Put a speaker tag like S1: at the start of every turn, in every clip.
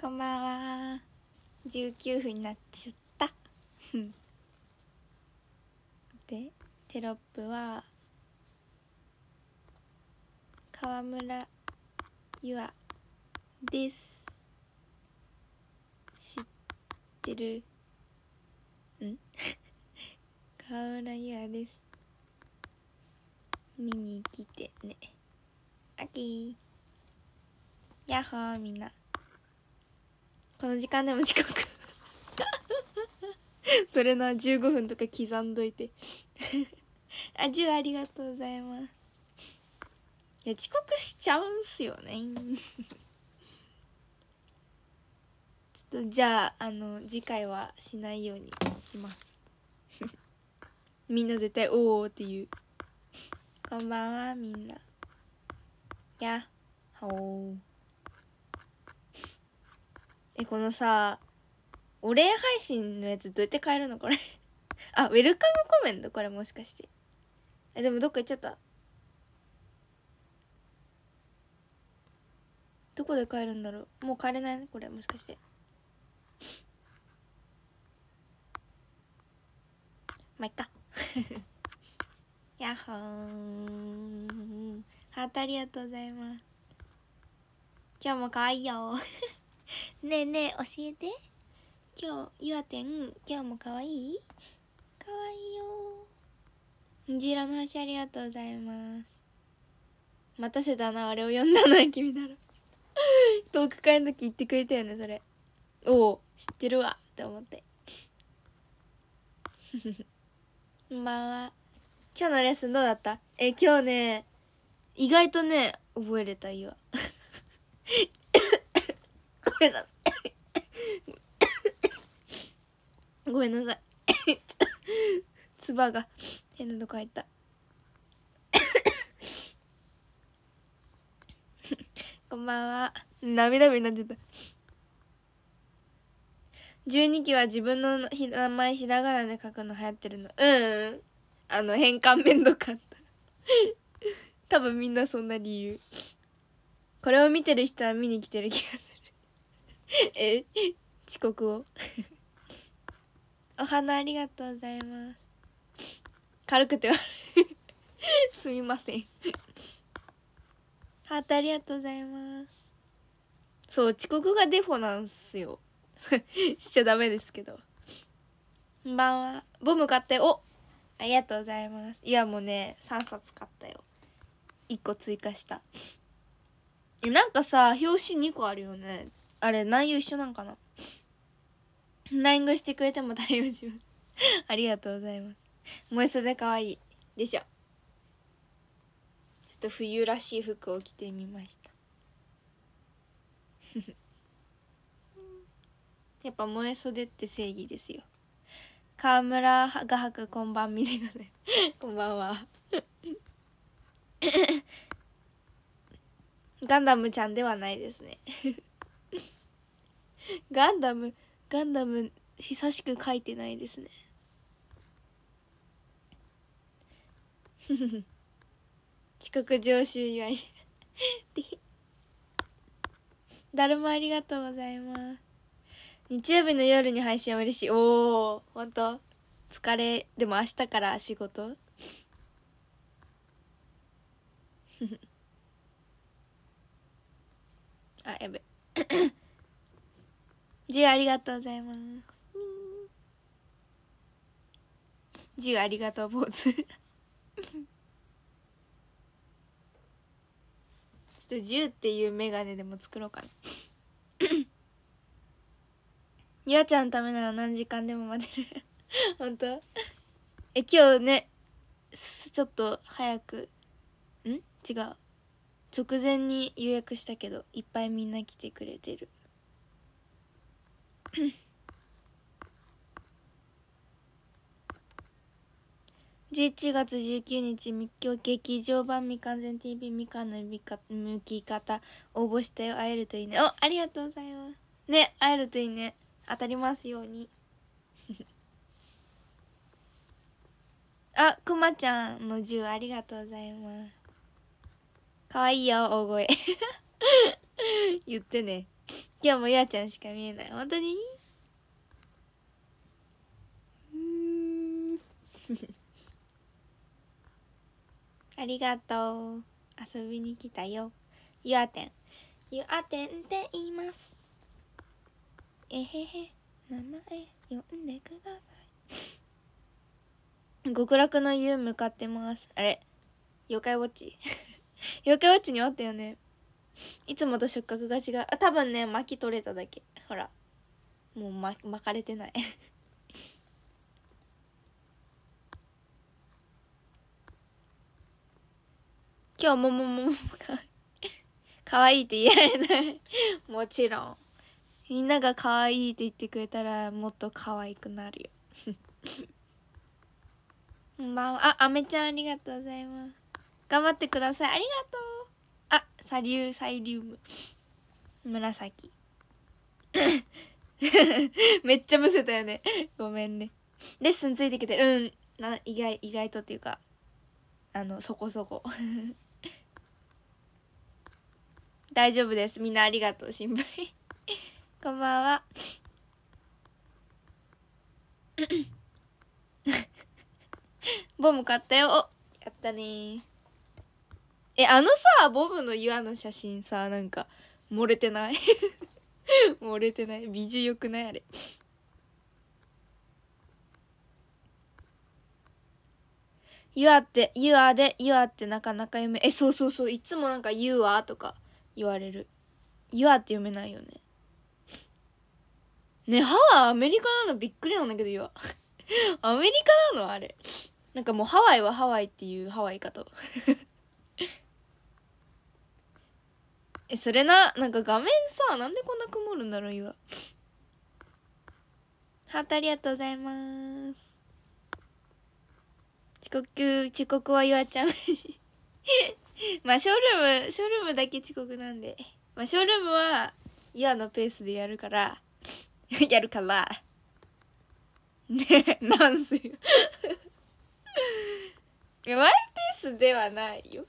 S1: こんばんは19分になっちゃった でテロップは川村ゆあです知ってるん川 村ゆあです見に来てねあきやっほーみんなこの時間でも遅刻 それな15分とか刻んどいて あ1ありがとうございますいや遅刻しちゃうんすよね ちょっとじゃああの次回はしないようにしますみんな絶対「おお」って言うこんばんはみんないやはおえこのさお礼配信のやつどうやって変えるのこれ あウェルカムコメントこれもしかしてえでもどっか行っちゃったどこで帰るんだろうもう帰れないねこれもしかしてまあ、いっかやっほーハートありがとうございます今日も可愛いよねえねえ教えて今日岩手今日も可愛い可愛いよ虹色の橋ありがとうございます待たせたなあれを呼んだのは 君ならトーク会の時言ってくれたよねそれおお知ってるわって思って こんばんは今日のレッスンどうだったえ今日ね意外とね覚えれたいわごめんなさいごめんなさいつばが変なとこ入ったこんばんは涙目になっちゃった12期は自分の名前ひらがなで書くの流行ってるのうんあの変換めんどかった多分みんなそんな理由これを見てる人は見に来てる気がする え遅刻を お花ありがとうございます軽くて すみませんハートありがとうございますそう遅刻がデフォなんすよしちゃダメですけどこんばんはボム買っておありがとうございますいやもうね3冊買ったよ1個追加したなんかさ表紙2個あるよねあれ内容一緒なんかな LINE がしてくれても対応しますありがとうございます萌袖かわいいでしょちょっと冬らしい服を着てみました やっぱ萌え袖って正義ですよ河村画伯こんばん見てください こんばんは ガンダムちゃんではないですねガンダムガンダム久しく書いてないですね 帰国常習祝い だるまありがとうございます日曜日の夜に配信は嬉しいおお本当疲れでも明日から仕事 あやべじゅありがとうございますジュありがとう坊主 ちょっとゅうっていうメガネでも作ろうかな ゆあちゃんのためなら何時間でも待てる 本当え今日ねちょっと早くん違う直前に予約したけどいっぱいみんな来てくれてる11 月19日密教劇場版みかん全 TV みかんの向き方応募したよ会えるといいねおありがとうございますね会えるといいね当たりますように あくまちゃんの銃ありがとうございますかわいいよ大声 言ってね今日もやーちゃんしか見えない本当にうん ありがとう遊びに来たよゆあてんゆあてんって言いますえへへ名前呼んでください極楽の湯向かってますあれ妖怪ウォッチ 妖怪ウォッチにあったよねいつもと触覚が違うあ多分ね巻き取れただけほらもう巻巻かれてない 今日ももももか可愛いって言えられないもちろんみんなが可愛いって言ってくれたらもっと可愛くなるよまあ、あ、あめちゃんありがとうございます。頑張ってください。ありがとうあサリューサイリウム紫 めっちゃむせたよねごめんねレッスンついてきてうんな意外意外とっていうかあのそこそこ 大丈夫ですみんなありがとう心配こんばんは ボム買ったよおやったねえあのさボブのユアの写真さなんか漏れてない 漏れてない美女よくないあれユアってユアでユアってなかなか読めえそうそうそういつもなんかユアとか言われるユアって読めないよねねワイアメリカなのびっくりなんだけどユア アメリカなのあれなんかもうハワイはハワイっていうハワイかとえそれななんか画面さなんでこんな曇るんだろう今ハートありがとうございます遅刻遅刻は言わちゃん まあショールームショールームだけ遅刻なんでまあショールームは岩のペースでやるから やるからねなんすよ ワイペースではないよ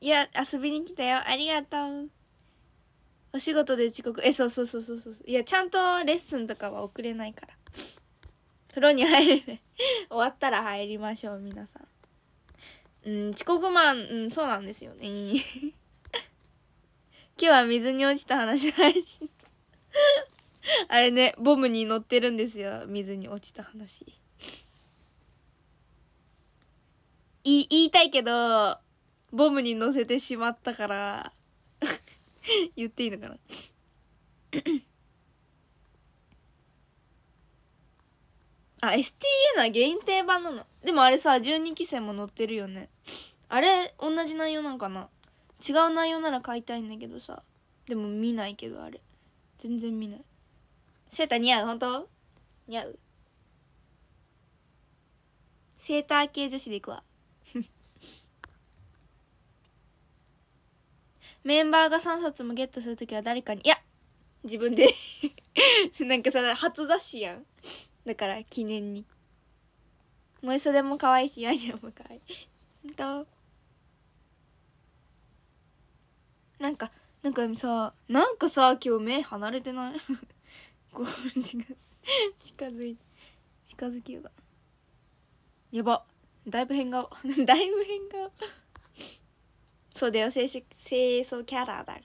S1: いや遊びに来たよありがとうお仕事で遅刻えそうそうそうそうそういやちゃんとレッスンとかは遅れないから風呂に入る 終わったら入りましょう皆さんうん遅刻マン、うん、そうなんですよね 今日は水に落ちた話配信 あれねボムに乗ってるんですよ水に落ちた話い言いたいけどボムに乗せてしまったから 言っていいのかな あ s t a なは限定版なのでもあれさ12期生も載ってるよねあれ同じ内容なんかな違う内容なら買いたいんだけどさでも見ないけどあれ全然見ないセーター似合う本当似合うセーター系女子でいくわメンバーが3冊もゲットするときは誰かに、いや、自分で なんかさ、初雑誌やん。だから、記念に。萌袖も可愛いし、ヤジャも可愛い。ほんと。なんか、なんかさ、なんかさ、今日目離れてない こう、近づいて、近づきようが。やば。だいぶ変顔。だいぶ変顔。そうだよ清掃キャラだから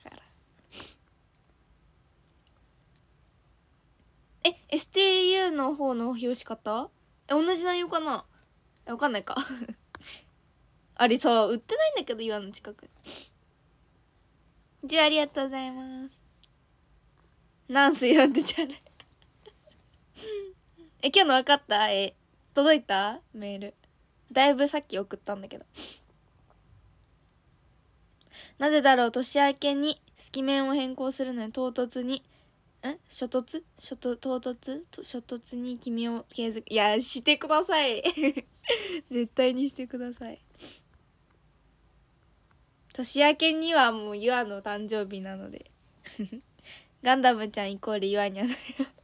S1: え STU の方の表し方え同じ内容かなわかんないか あれさ売ってないんだけど岩の近くじゃあありがとうございますなんすよってじゃなえ今日の分かったえ届いたメールだいぶさっき送ったんだけどなぜだろう年明けに隙面を変更するのに唐突にん初突初突唐突初突に君を継続いやしてください 絶対にしてください年明けにはもうユアの誕生日なので ガンダムちゃんイコールユアにゃ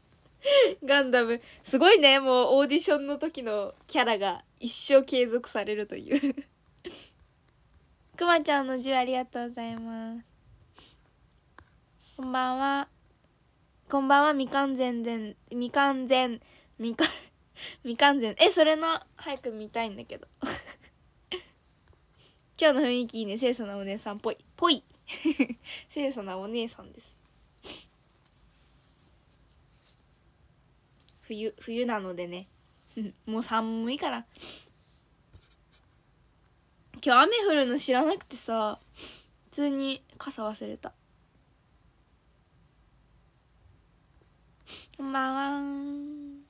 S1: ガンダムすごいねもうオーディションの時のキャラが一生継続されるというくまちゃんの銃ありがとうございますこんばんはこんばんはみかんぜんぜんみかんぜんみかんみかんぜんえそれの早く見たいんだけど 今日の雰囲気いいね清楚なお姉さんぽいぽい 清楚なお姉さんです冬冬なのでね もう寒いから今日雨降るの知らなくてさ普通に傘忘れたこんばんは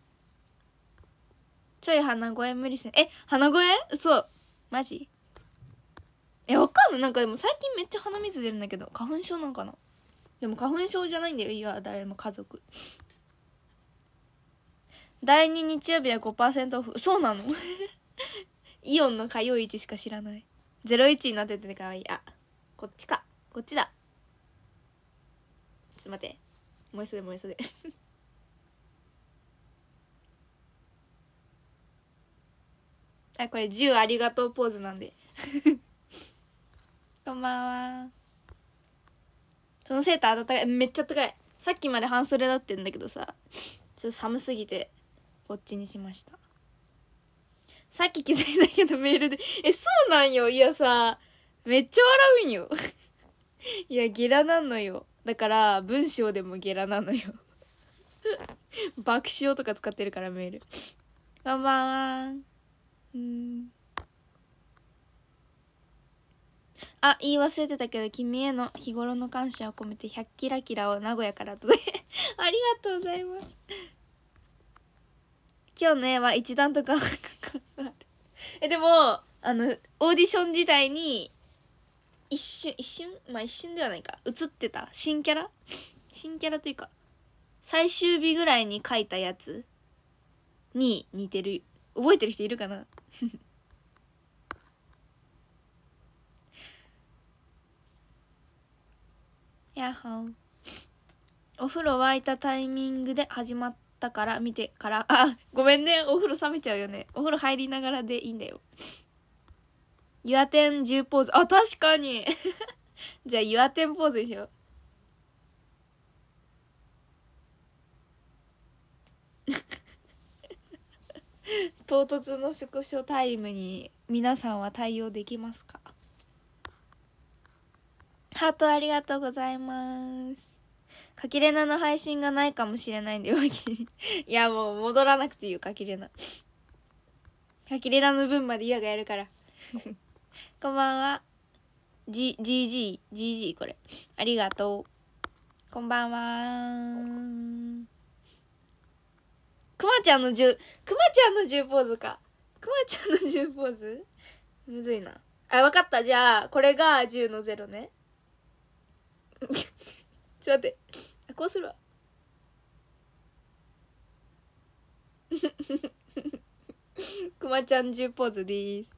S1: ちょい鼻声無理せんえ鼻声嘘マジえわかんないなんかでも最近めっちゃ鼻水出るんだけど花粉症なんかなでも花粉症じゃないんだよいや誰も家族第2日曜日は5%オフそうなの イオンの通い位置しか知らない01になっててかわいいあこっちかこっちだちょっと待ってもう一度もう一度で あこれ10ありがとうポーズなんで こんばんはそのセーター暖かいめっちゃ暖かいさっきまで半袖だってんだけどさちょっと寒すぎてこっちにしましたさっき気づいたけどメールで。え、そうなんよ。いやさ、めっちゃ笑うんよ。いや、ゲラなのよ。だから、文章でもゲラなのよ。爆笑とか使ってるからメール。こんばんは。うん。あ、言い忘れてたけど、君への日頃の感謝を込めて100キラキラを名古屋からと。ありがとうございます。今日の絵は一段とか えでもあのオーディション時代に一瞬一瞬まあ一瞬ではないか映ってた新キャラ新キャラというか最終日ぐらいに描いたやつに似てる覚えてる人いるかなやっほーお風呂沸いたタイミングで始まったったから見てから あごめんねお風呂冷めちゃうよねお風呂入りながらでいいんだよ岩天テポーズあ確かに じゃあユアポーズでしょう 唐突の縮小タイムに皆さんは対応できますかハートありがとうございますかきれなの配信がないかもしれないんで、浮気に。いや、もう戻らなくていいよ、かきれな。かきれなの分までゆあがやるから。こんばんは。じ、じじい、じじいこれ。ありがとう。こんばんはくまちゃんの銃、くまちゃんの銃ポーズか。くまちゃんの銃ポーズむずいな。あ、わかった。じゃあ、これが10の0ね。ちょっと待って。こうするわくまちゃん10ポーズです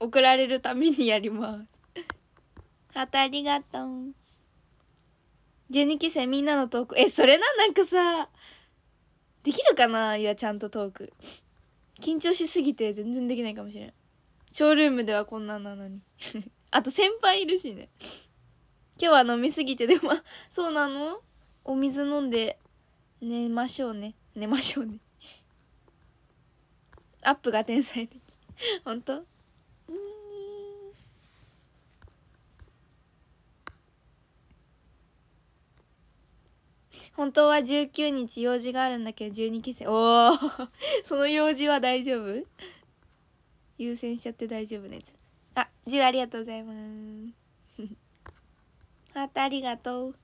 S1: 送られるためにやりますハートありがとう12期生みんなのトークえそれななんかさできるかないやちゃんとトーク緊張しすぎて全然できないかもしれんショールームではこんなんなのに あと先輩いるしね今日は飲みすぎてでもそうなのお水飲んで寝ましょうね寝ましょうねアップが天才的本当本当は19日用事があるんだけど12期生おおその用事は大丈夫優先しちゃって大丈夫なやあ10ありがとうございます ハートありがとう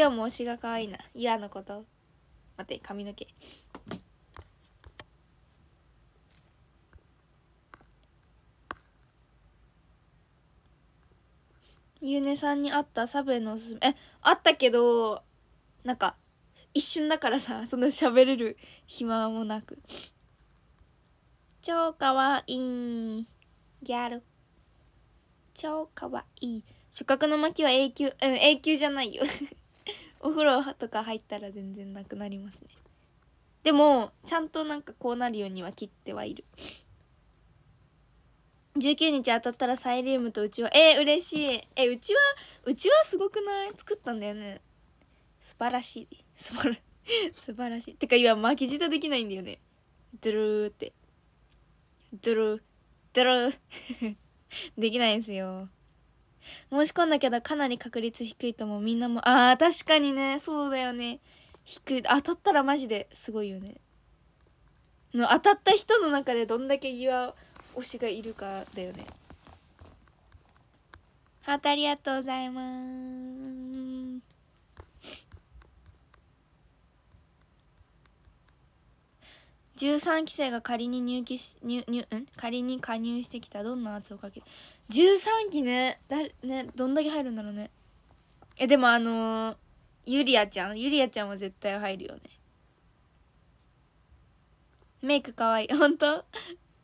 S1: 今日も推しが可愛いな嫌のこと待って髪の毛ゆうねさんに会ったサブへのおすすめえあったけどなんか一瞬だからさそんな喋れる暇もなく超かわいいギャル超かわいい触覚の巻は永久うん永久じゃないよ お風呂とか入ったら全然なくなりますねでもちゃんとなんかこうなるようには切ってはいる19日当たったらサイリウムとうちわえー、嬉しいえうちはうちはすごくない作ったんだよね素晴らしい 素晴らしい素晴らしいてか今巻き舌できないんだよねドゥルーってドゥルードゥルー できないんですよ申し込んだけどかなり確率低いともみんなもあー確かにねそうだよね低い当たったらマジですごいよねの当たった人の中でどんだけ岩推しがいるかだよねハートありがとうございます13期生が仮に入期し入入、うん、仮に加入してきたどんな圧をかけ13期ねだねどんだけ入るんだろうねえでもあのー、ゆりあちゃんゆりあちゃんは絶対入るよねメイクかわいいほんと今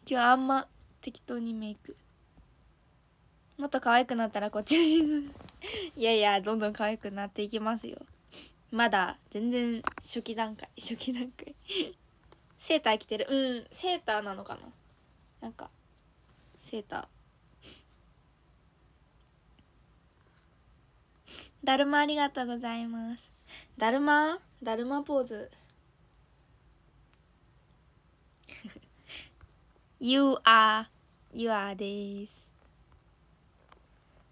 S1: 日あんま適当にメイクもっと可愛くなったらこっちに いやいやどんどん可愛くなっていきますよまだ全然初期段階初期段階セーター着てるうんセーターなのかななんかセーターだるまありがとうございますだるまだるまポーズ You are You are です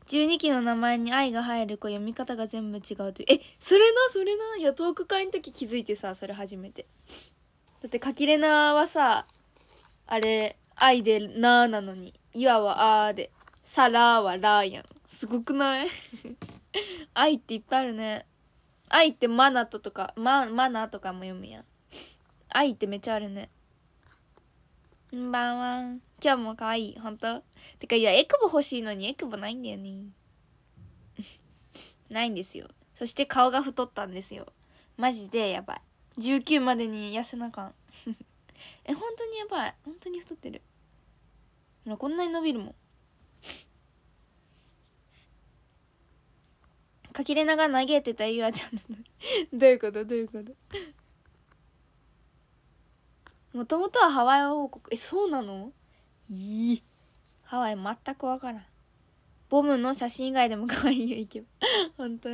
S1: 12期の名前に「愛」が入る子読み方が全部違うというえそれなそれないやトーク会の時気づいてさそれ初めてだってかきれなはさあれ「愛」で「な」なのに「ゆあ」は「あ」で「さら」は「ら」やんすごくない 愛っていっぱいあるね愛ってマナととかママナとかも読むやん愛ってめっちゃあるねこんばんは今日も可愛い本当てかいやエクボ欲しいのにエクボないんだよね ないんですよそして顔が太ったんですよマジでやばい19までに痩せなかん え本当にやばい本当に太ってるほらこんなに伸びるもん書きれながら嘆いてたゆあちゃん どういうことどういうこともともとはハワイ王国えそうなのいいハワイ全く分からんボムの写真以外でも可愛いよいけば 本当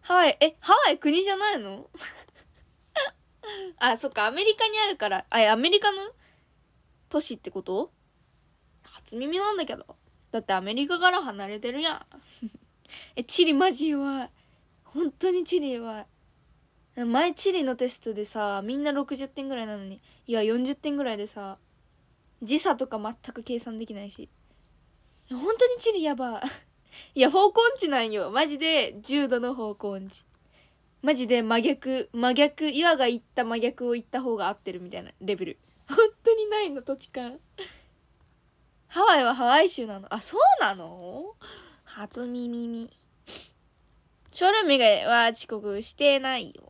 S1: ハワイえハワイ国じゃないの あそっかアメリカにあるからあアメリカの都市ってこと初耳なんだけどだってアメリカから離れてるやんえチリマジ弱い本当にチリ弱い前チリのテストでさみんな60点ぐらいなのにいや40点ぐらいでさ時差とか全く計算できないし本当にチリやばい いや方向音痴なんよマジで重度の方向音痴マジで真逆真逆岩が言った真逆を言った方が合ってるみたいなレベル本当にないの土地勘ハワイはハワイ州なのあそうなの初耳耳ショールームは遅刻してないよ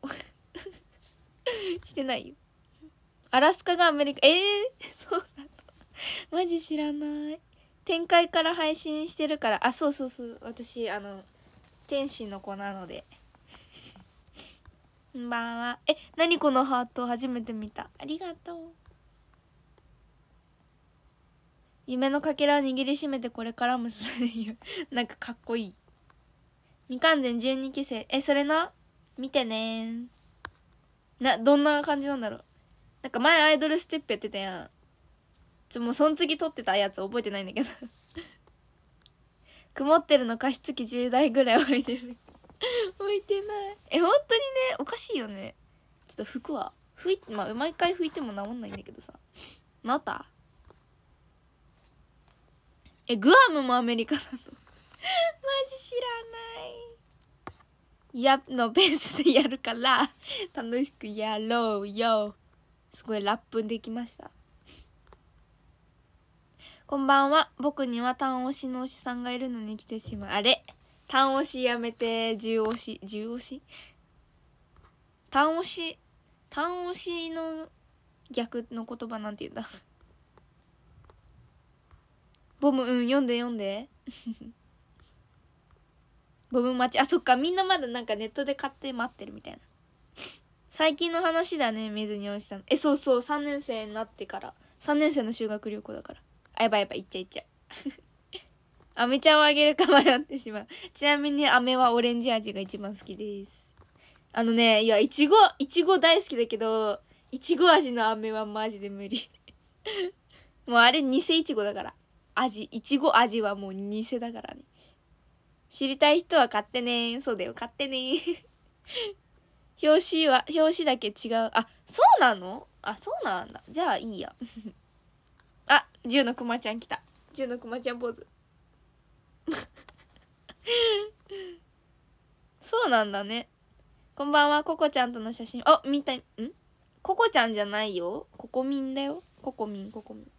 S1: してないよ。アラスカがアメリカ、ええー、そうなの。マジ知らない。展開から配信してるから、あ、そうそうそう。私、あの、天使の子なので。こんばんは。え、何このハート初めて見た。ありがとう。夢のかけらを握りしめてこれからも進んでいる なんかかっこいい未完全12期生えそれな見てねなどんな感じなんだろうなんか前アイドルステップやってたやんちょもうその次撮ってたやつ覚えてないんだけど 曇ってるの加湿器10台ぐらい置いてる 置いてないえ本当にねおかしいよねちょっと服は拭いまあ毎回拭いても治んないんだけどさ治ったえグアムもアメリカだと マジ知らないやのペースでやるから楽しくやろうよすごいラップできましたこんばんは僕には単押しの推しさんがいるのに来てしまうあれ単推しやめて重押し重押し単推し単推しの逆の言葉なんて言うんだボムうん読んで読んで ボム待ちあそっかみんなまだなんかネットで買って待ってるみたいな最近の話だね水に落ちたのえそうそう3年生になってから3年生の修学旅行だからあやばいやばい行っちゃいっちゃアメ ちゃんをあげるか迷ってしまうちなみにアメはオレンジ味が一番好きですあのねいやいちごいちご大好きだけどいちご味のアメはマジで無理 もうあれ偽いちごだから味、いちご味はもう偽だからね。知りたい人は買ってねそうだよ、買ってね 表紙は、表紙だけ違う。あ、そうなのあ、そうなんだ。じゃあいいや。あ、10のくまちゃん来た。10のくまちゃんポーズ。そうなんだね。こんばんは、ココちゃんとの写真。あ、見た、んココちゃんじゃないよ。ココミンだよ。ココミン、ココミン。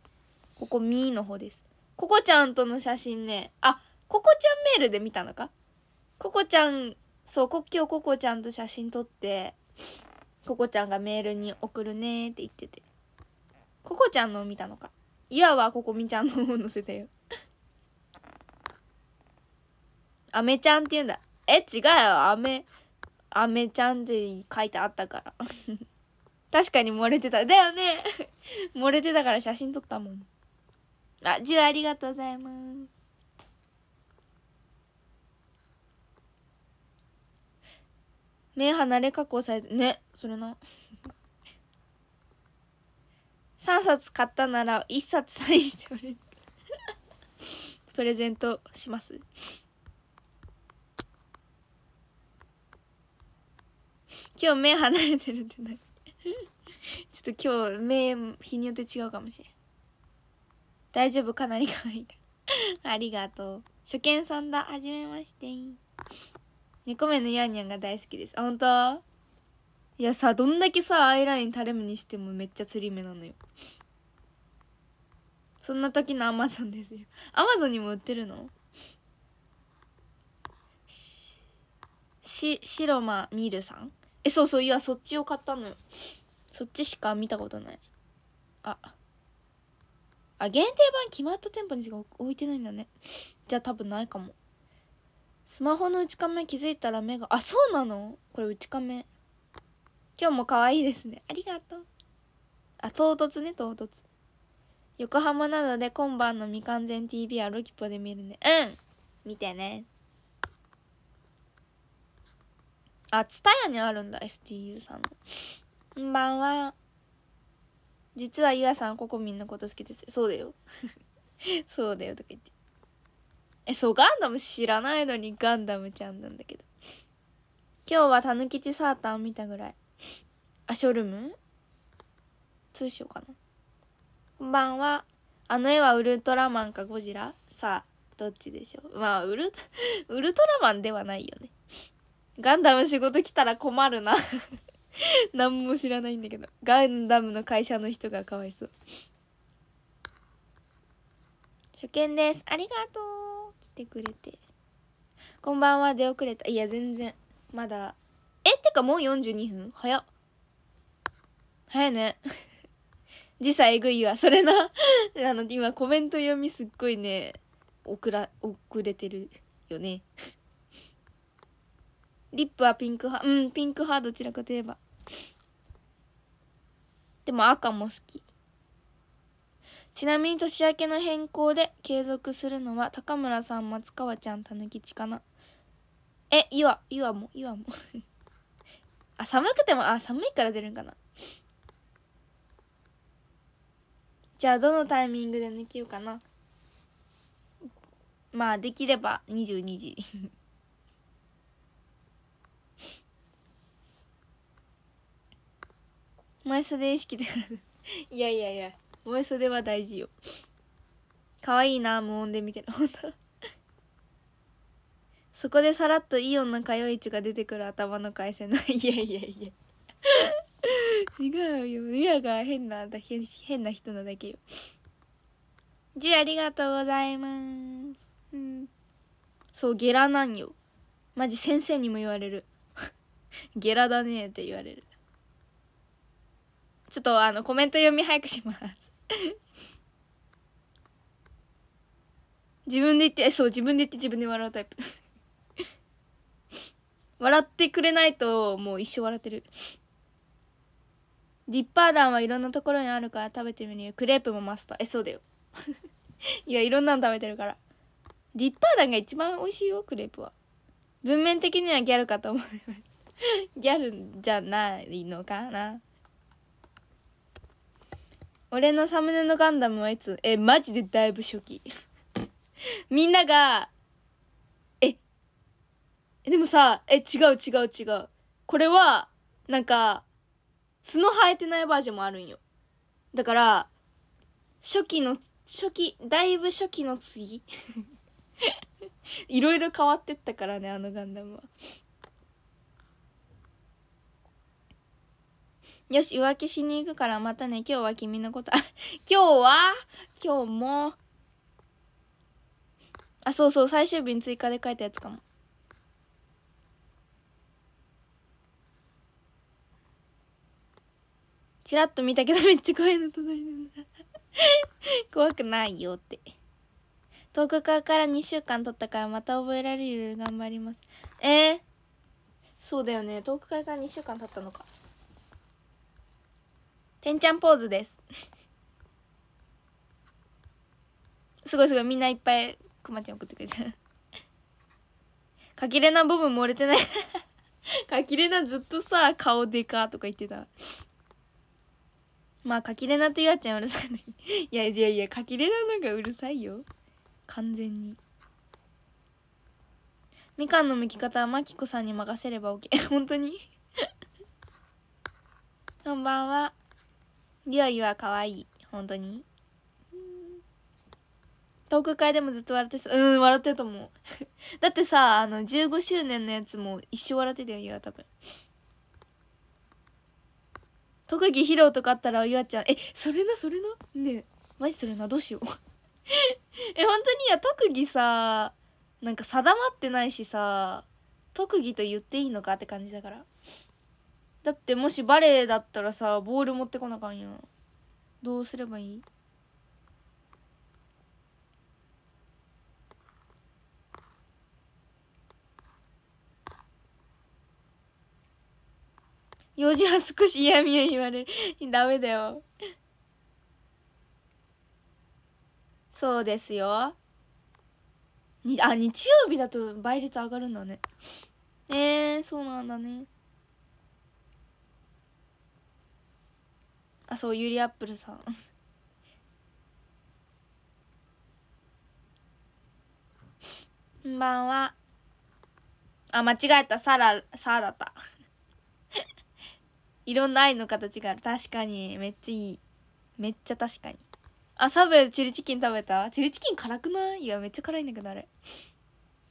S1: ココミーの方です。ココちゃんとの写真ね、あ、ココちゃんメールで見たのかココちゃん、そう、今日ココちゃんと写真撮って、ココちゃんがメールに送るねって言ってて。ココちゃんのを見たのか。いわはココミちゃんのを載せたよ。アメちゃんって言うんだ。え、違うよ。アメ、アメちゃんって書いてあったから。確かに漏れてた。だよね 漏れてたから写真撮ったもん。あ、1ありがとうございます。目離れ加工されてねそれな3冊買ったなら1冊サインしても プレゼントします今日目離れてるってな ちょっと今日目日によって違うかもしれん大丈夫かなり可愛いありがとう初見さんだはじめまして猫目のヤンニャンが大好きですあ本当いやさどんだけさアイライン垂れ目にしてもめっちゃつり目なのよそんな時のアマゾンですよアマゾンにも売ってるのしし白間みるさんえそうそういやそっちを買ったのよそっちしか見たことないああ、限定版決まった店舗にしか置いてないんだね。じゃあ多分ないかも。スマホの内カメ気づいたら目が、あ、そうなのこれ内カメ。今日も可愛いですね。ありがとう。あ、唐突ね、唐突。横浜などで今晩の未完全 TV はロキポで見るね。うん見てね。あ、ツタヤにあるんだ、STU さんの。こんばんは。実は岩さん、ここみんなこと好きです。そうだよ。そうだよ、とか言って。え、そう、ガンダム知らないのにガンダムちゃんなんだけど。今日はたぬきちサータン見たぐらい。あ、ショルム通称かな。こんばんは。あの絵はウルトラマンかゴジラさあ、どっちでしょう。まあ、ウルト、ウルトラマンではないよね。ガンダム仕事来たら困るな 何も知らないんだけどガンダムの会社の人がかわいそう初見ですありがとう来てくれてこんばんは出遅れたいや全然まだえってかもう42分早っ早いね 時差えぐいわそれな あの今コメント読みすっごいね遅ら遅れてるよねリップはピンク派うんピンク派どちらかといえばでも赤も好きちなみに年明けの変更で継続するのは高村さん松川ちゃんたぬきちかなえ岩岩も岩も あ寒くてもあ寒いから出るんかなじゃあどのタイミングで抜きようかなまあできれば22時前袖意識で いやいやいや前袖は大事よ可愛いな無音で見てるんとそこでさらっとイオンの通い値が出てくる頭の回線の いやいやいや違うよリアが変なだ変な人なだけよジュありがとうございます、うん、そうゲラなんよマジ先生にも言われる ゲラだねって言われるちょっとあのコメント読み早くします自分で言ってそう自分で言って自分で笑うタイプ笑ってくれないともう一生笑ってるディッパー団はいろんなところにあるから食べてみるよクレープもマスターえそうだよいやいろんなの食べてるからディッパー団が一番美味しいよクレープは文面的にはギャルかと思いますギャルじゃないのかな俺のサムネのガンダムはいつえ、マジでだいぶ初期。みんなが、え、でもさ、え、違う違う違う。これは、なんか、角生えてないバージョンもあるんよ。だから、初期の、初期、だいぶ初期の次。いろいろ変わってったからね、あのガンダムは。よし、浮気しに行くからまたね、今日は君のこと、あ、今日は今日も。あ、そうそう、最終日に追加で書いたやつかも。ちらっと見たけど めっちゃ怖いの届いてんだ。怖くないよって。遠くから2週間取ったからまた覚えられるよう頑張ります。えー、そうだよね。遠くから2週間経ったのか。てんちゃんポーズですすごいすごいみんないっぱいくまちゃん送ってくれたかきれなボブ漏れてないかきれなずっとさ顔でかとか言ってたまあかきれなとゆあちゃんうるさいいやいやいやかきれななんかうるさいよ完全にみかんの剥き方はまきこさんに任せれば OK 本当に こんばんはリアリは可愛い本当にトーク会でもずっと笑ってたうん笑ってると思う だってさあの15周年のやつも一生笑ってたよゆ多分特技披露とかあったらゆあちゃんえそれなそれなねえマジそれなどうしよう え本当にいや特技さなんか定まってないしさ特技と言っていいのかって感じだからだってもしバレエだったらさボール持ってこなかんやんどうすればいい用事は少し嫌みを言われる ダメだよそうですよにあ日曜日だと倍率上がるんだねえー、そうなんだねあそうゆりアップルさん こんばんはあ間違えたサラサーだった いろんな愛の形がある確かにめっちゃいいめっちゃ確かにあサブエチリチキン食べたチリチキン辛くないいやめっちゃ辛いんだけどあれ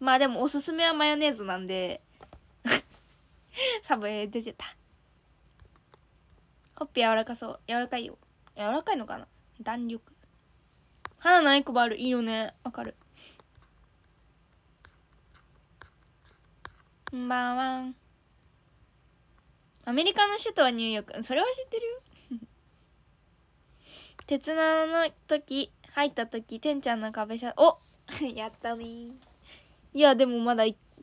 S1: まあでもおすすめはマヨネーズなんで サブエ出てたほっぺ柔らかそう柔らかいよ柔らかいのかな弾力肌ないコバあるいいよねわかるこんばんはアメリカの首都はニューヨークそれは知ってるよ 鉄菜の時入った時てんちゃんの壁シャお やったねいやでもまだ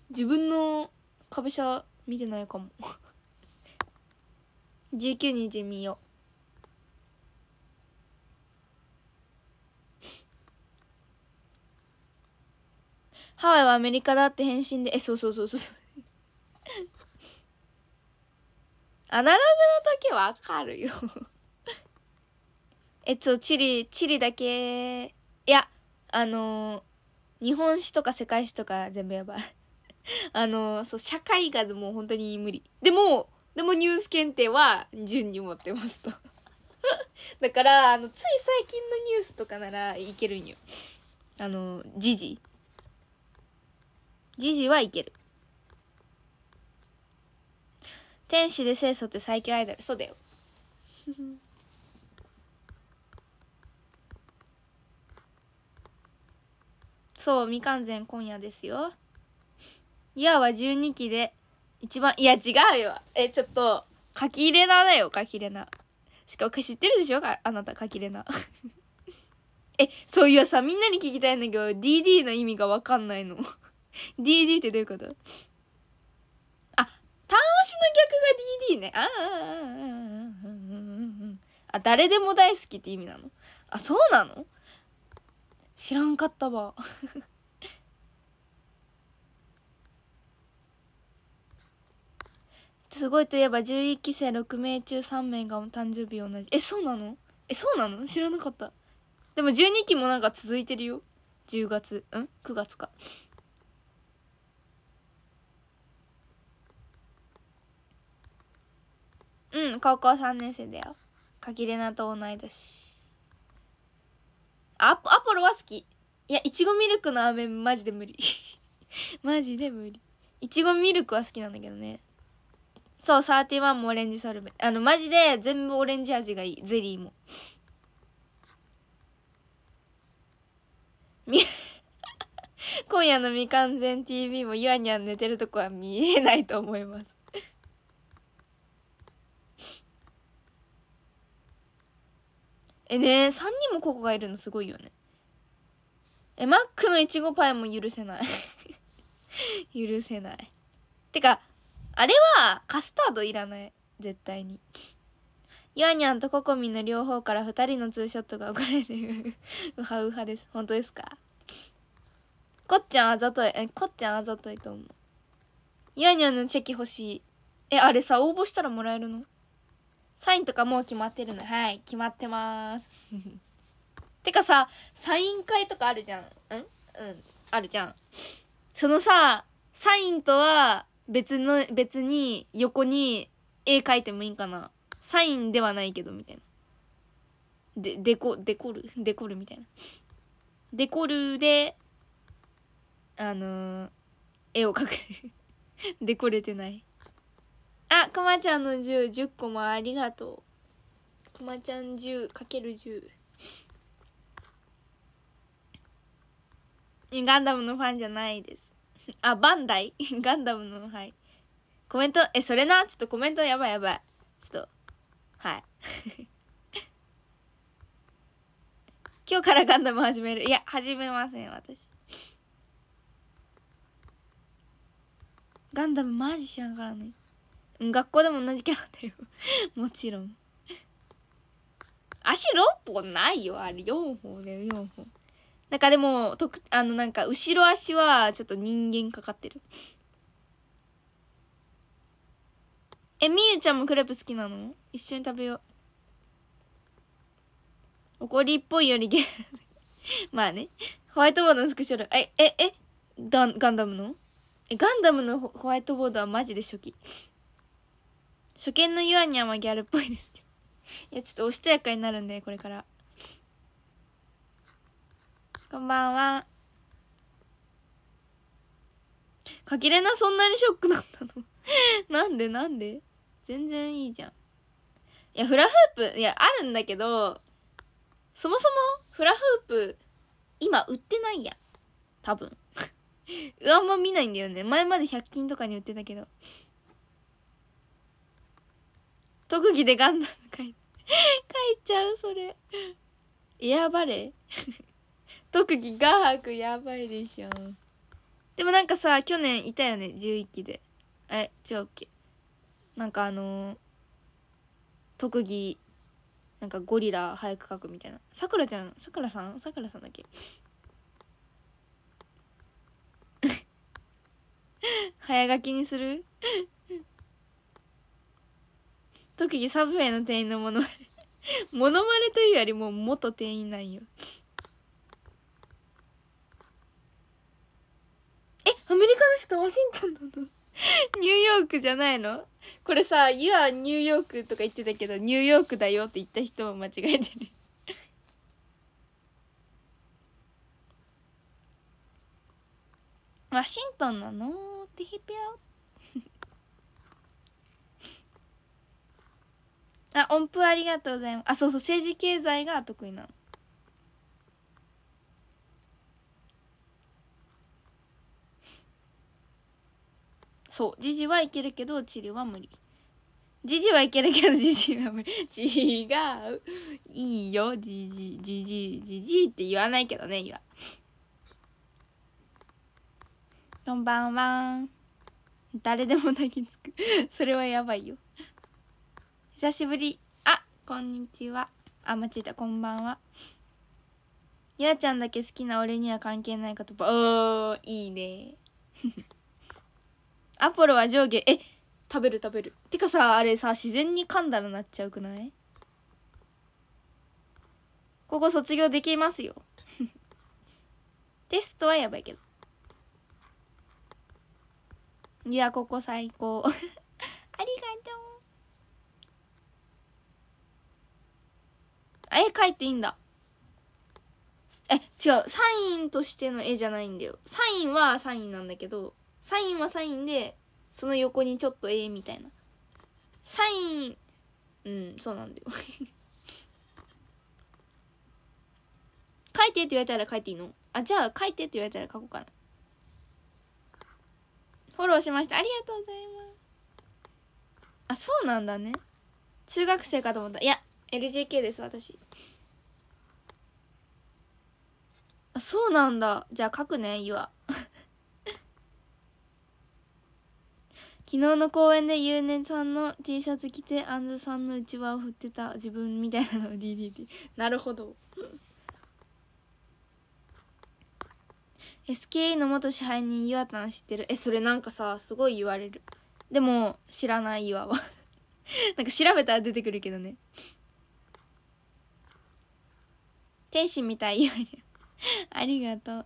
S1: 自分の壁シャ見てないかも19日見ようハワイはアメリカだって返信でえそうそうそうそうアナログの時はわかるよえっとチリチリだけいやあのー、日本史とか世界史とか全部やばいあのー、そう社会がもう本当に無理でもでもニュース検定は順に持ってますと だからあのつい最近のニュースとかならいけるんよあの時事時事はいける天使で清楚って最強アイドルそうだよ そう未完全今夜ですよイヤは12期で一番、いや違うよ。え、ちょっと、書き入れなだよ、書き入れな。しかも知ってるでしょあなた、書き入れな。え、そういやさ、みんなに聞きたいんだけど、DD の意味がわかんないの。DD ってどういうことあ、単押しの逆が DD ね。ああ、ああ、あ誰でも大好きって意味なのあ、そうなの知らんかったわ。すごいといえば11期生6名中3名が誕生日同じえそうなのえそうなの知らなかったでも12期もなんか続いてるよ10月うん9月かうん高校3年生だよぎレナと同い年アポアポロは好きいやいちごミルクの飴マジで無理 マジで無理いちごミルクは好きなんだけどねそう31もオレンジソルベあのマジで全部オレンジ味がいいゼリーもみ 今夜の未完全 TV もゆあにゃん寝てるとこは見えないと思いますえね3人もここがいるのすごいよねえマックのいちごパイも許せない 許せないてかあれはカスタードいらない絶対にゆあにゃんとここみの両方から2人のツーショットが送られてるうはうはです本当ですかこっちゃんあざといえこっちゃんあざといと思うゆあにゃんのチェキ欲しいえあれさ応募したらもらえるのサインとかもう決まってるのはい決まってます てかさサイン会とかあるじゃんうんうんあるじゃんそのさサインとは別の別に横に絵描いてもいいかなサインではないけどみたいなでデコデコるデコるみたいなデコるであのー、絵を描く デコれてないあくまちゃんの銃10個もありがとうくまちゃん10かける10ガンダムのファンじゃないです あ、バンダイ ガンダムの、はい。コメント、え、それな、ちょっとコメントやばいやばい。ちょっと、はい。今日からガンダム始める。いや、始めません、私。ガンダムマジ知らんからね。学校でも同じキャラだよもちろん。足6本ないよ、あれ。4本だよ、4本。なんかでも、とく、あのなんか、後ろ足はちょっと人間かかってる。え、みゆちゃんもクレープ好きなの一緒に食べよう。怒りっぽいよりゲ まあね。ホワイトボードのスクショル。え、え、え、ガンガンダムのえ、ガンダムのホワイトボードはマジで初期。初見のユアニャはギャルっぽいですけど。いや、ちょっとおしとやかになるんで、これから。こんばんは。かけれなそんなにショックだったの なんでなんで全然いいじゃん。いや、フラフープ、いや、あるんだけど、そもそもフラフープ、今売ってないやん。多分。あんま見ないんだよね。前まで100均とかに売ってたけど。特技でガンダム書い書い ちゃう、それ。エアバレー特技画伯やばいでしょでもなんかさ去年いたよね11期でえ違うっけなんかあのー、特技なんかゴリラ早く描くみたいなさくらちゃんさくらさんさくらさんだっけ 早書きにする特技サブウェイの店員のものまね ものまねというよりも元店員なんよアメリカの人ワシントンなのニューヨークじゃないのこれさ「You are ニューヨーク」とか言ってたけどニューヨークだよって言った人も間違えてるワシントンなのテヒピャあ音符ありがとうございますあそうそう政治経済が得意なのそうジジはいけるけどチリは無理ジジはいけるけどジジ は無理違ういいよジジジジジジって言わないけどね今こんばんは誰でも抱きつくそれはやばいよ久しぶりあこんにちはあ間違えたこんばんはゆあちゃんだけ好きな俺には関係ない言葉おーいいねアポロは上下え食べる食べるてかさあれさ自然に噛んだらなっちゃうくないここ卒業できますよ テストはやばいけどいやここ最高 ありがとうえ書いていいんだえ違うサインとしての絵じゃないんだよサインはサインなんだけどサインはサインでその横にちょっとええみたいなサインうんそうなんだよ 書いてって言われたら書いていいのあじゃあ書いてって言われたら書こうかなフォローしましたありがとうございますあそうなんだね中学生かと思ったいや LGK です私あそうなんだじゃあ書くね「い」は昨日の公演でゆうねさんの T シャツ着てあんずさんのうちわを振ってた自分みたいなの d d d なるほど SKE の元支配人岩田知ってるえそれなんかさすごい言われるでも知らない岩は なんか調べたら出てくるけどね天使みたい岩に ありがとう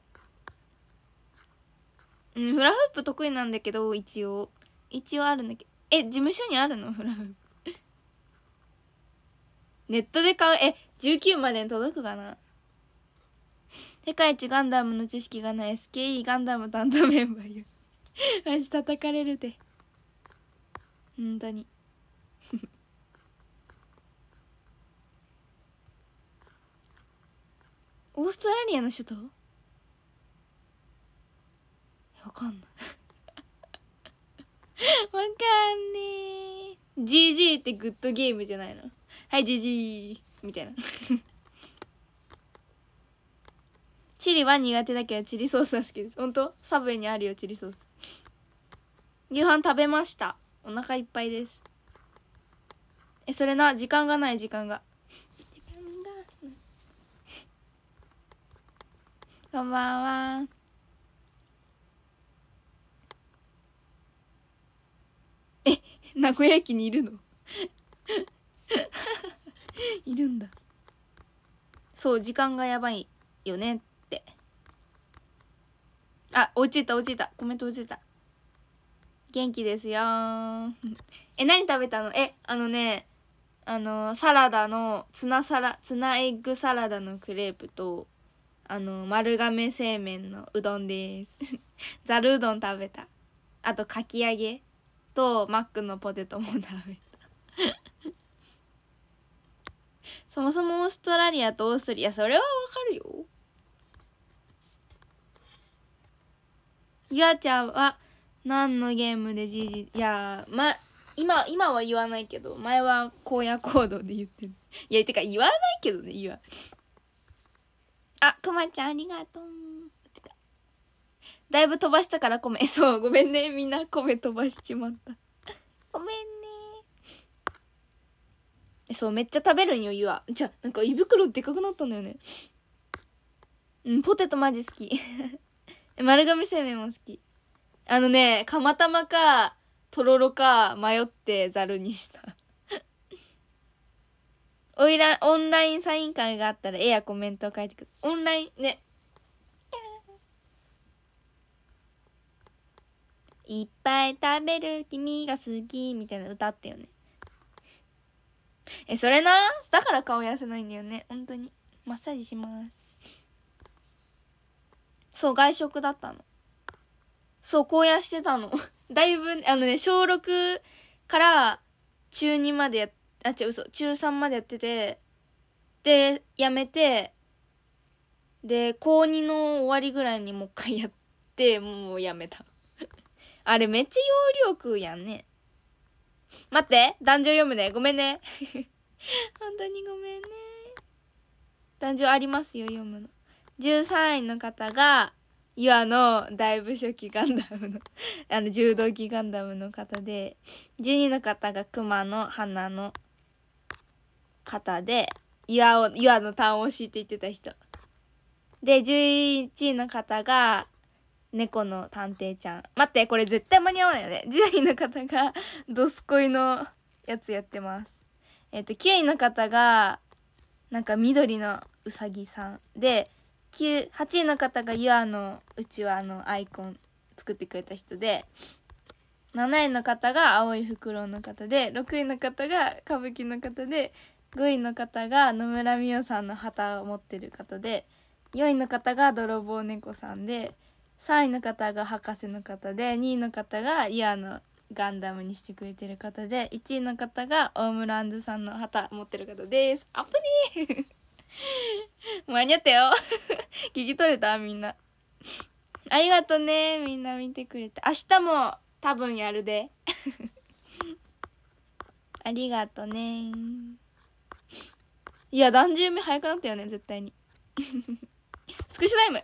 S1: うんフラフープ得意なんだけど一応一応あるんだけどえ事務所にあるのフラフネットで買うえ19までに届くかな世界一ガンダムの知識がない SKE ガンダム担当メンバーよマ叩かれるで本当に オーストラリアの首都わかんない わかんねえ。GG ってグッドゲームじゃないの。はい、GG! みたいな。チリは苦手だけどチリソースは好きです。ほんとサブウェイにあるよ、チリソース。夕飯食べました。お腹いっぱいです。え、それな、時間がない、時間が。時間が。こんばんは。名古屋駅にいるのいるんだそう時間がやばいよねってあ落ちた落ちたコメント落ちた元気ですよえ何食べたのえあのねあのサラダのツナサラツナエッグサラダのクレープとあの丸亀製麺のうどんですざる うどん食べたあとかき揚げとマックのポテトも並べた そもそもオーストラリアとオーストリアそれはわかるよゆあちゃんは何のゲームでじじいやま今今は言わないけど前は荒野行動で言ってるいやてか言わないけどね言わあくまちゃんありがとうだいぶ飛ばしたからごめん。そう、ごめんね。みんな米飛ばしちまった。ごめんね。そう、めっちゃ食べるんよ、ゆは。じゃ、なんか胃袋でかくなったんだよね。うん、ポテトマジ好き。丸亀製麺も好き。あのね、釜玉か、とろろか、迷ってざるにした。オ いらオンラインサイン会があったら絵やコメントを書いてください。オンラインね、いっぱい食べる君が好きみたいな歌ったよね。え、それな、だから顔痩せないんだよね。本当に。マッサージします。そう、外食だったの。そう、こうやしてたの。だいぶ、あのね、小6から中2までや、あ、違う、嘘、中3までやってて、で、やめて、で、高2の終わりぐらいにもう一回やって、もうやめた。あれめっちゃ容量食うやんね。待って、壇上読むね。ごめんね。本当にごめんね。壇上ありますよ、読むの。13位の方が、岩の大部初期ガンダムの あの、柔道着ガンダムの方で、12位の方が熊の花の方で、岩を、岩の単押しって言ってた人。で、11位の方が、猫の探偵ちゃん。待って、これ絶対間に合わないよね。10 位の方が、ドスコイのやつやってます。えっ、ー、と、9位の方が、なんか緑のうさぎさん。で、8位の方がユアのうちわのアイコン作ってくれた人で、7位の方が青いフクロウの方で、6位の方が歌舞伎の方で、5位の方が野村美桜さんの旗を持ってる方で、4位の方が泥棒猫さんで、3位の方が博士の方で2位の方がイヤーのガンダムにしてくれてる方で1位の方がオームランズさんの旗持ってる方ですアップー間に合ったよ聞き取れたみんなありがとねみんな見てくれて明日も多分やるでありがとねいや、何十目早くなったよね、絶対に。スクショタイム